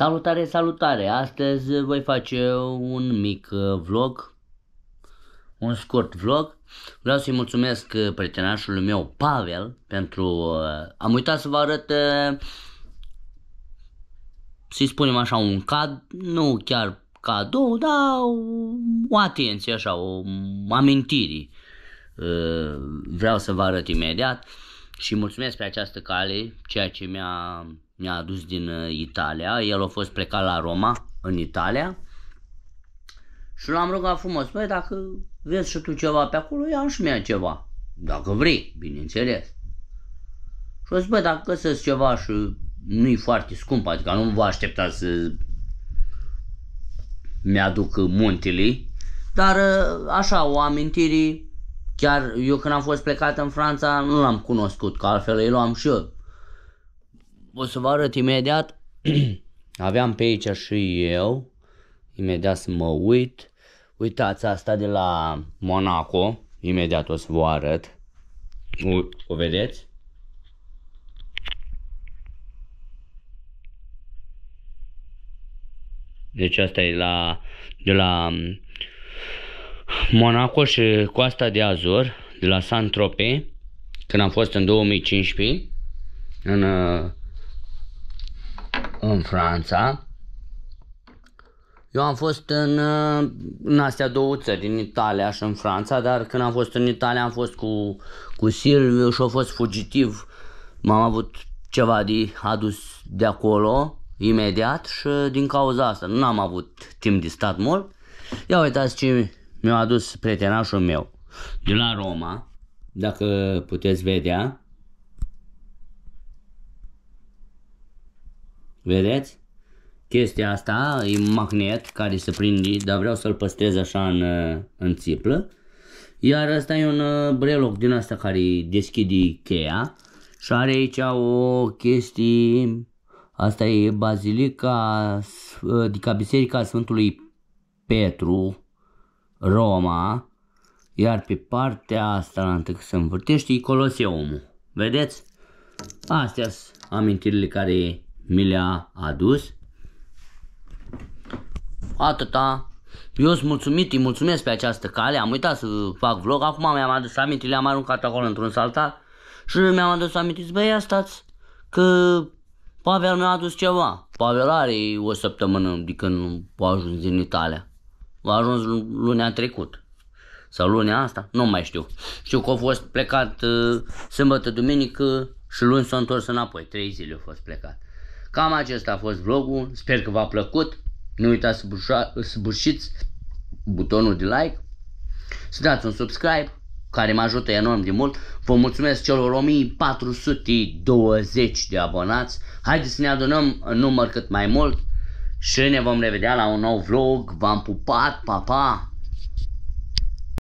Salutare, salutare! Astăzi voi face un mic uh, vlog, un scurt vlog. Vreau să-i mulțumesc uh, prietenașul meu, Pavel, pentru... Uh, am uitat să vă arăt, să-i spunem așa, un cad, nu chiar cadou, dar o atenție așa, o amintiri. Vreau să vă arăt imediat și mulțumesc pe această cale, ceea ce mi-a mi a adus din uh, Italia, el a fost plecat la Roma, în Italia, și l-am rugat frumos, băi, dacă vezi și tu ceva pe acolo, ia și mie ceva, dacă vrei, bineînțeles. Și o zis, băi, dacă găsesc ceva și nu-i foarte scump, adică nu vă aștepta să mi-aduc muntele, dar uh, așa, o amintire, chiar eu când am fost plecat în Franța, nu l-am cunoscut, că altfel îi luam și eu o să vă arăt imediat. Aveam pe aici și eu. Imediat să mă uit. Uitați asta de la Monaco. Imediat o să vă arăt. O, o vedeți? Deci asta e la, de la mm, Monaco și Coasta de Azur, de la Saint Tropez, când am fost în 2015, în uh, în Franța. Eu am fost în, uh, în astea două țări, în Italia și în Franța, dar când am fost în Italia am fost cu, cu Silviu și a fost fugitiv. M-am avut ceva de adus de acolo imediat și din cauza asta nu am avut timp de stat mult. Ia uitați ce mi-a adus prietenașul meu de la Roma, dacă puteți vedea. Vedeți? Chestia asta e magnet care se prinde, dar vreau să-l păstrez așa în, uh, în țiplă. Iar asta e un breloc uh, din asta care deschide cheia și are aici o chestie, asta e bazilica, adică biserica Sfântului Petru, Roma, iar pe partea asta, la întâi se învârtește, e Coloseumul. Vedeți? Astea sunt amintirile care mi le-a adus. Atâta. Eu sunt mulțumit, îi mulțumesc pe această cale, am uitat să fac vlog, acum mi-am adus aminti, le-am aruncat acolo într-un saltar și mi-am adus aminti, zic, băi, stați, că Pavel mi-a adus ceva. Pavel are o săptămână de când a ajuns din Italia. A ajuns lunea trecut. Sau lunea asta, nu mai știu. Știu că a fost plecat uh, sâmbătă, duminică și luni s-a întors înapoi. Trei zile a fost plecat. Cam acesta a fost vlogul, sper că v-a plăcut. Nu uitați să, bușa, să bușiți butonul de like, să dați un subscribe, care mă ajută enorm de mult. Vă mulțumesc celor 1420 de abonați. Haideți să ne adunăm în număr cât mai mult și ne vom revedea la un nou vlog. V-am pupat, pa, pa!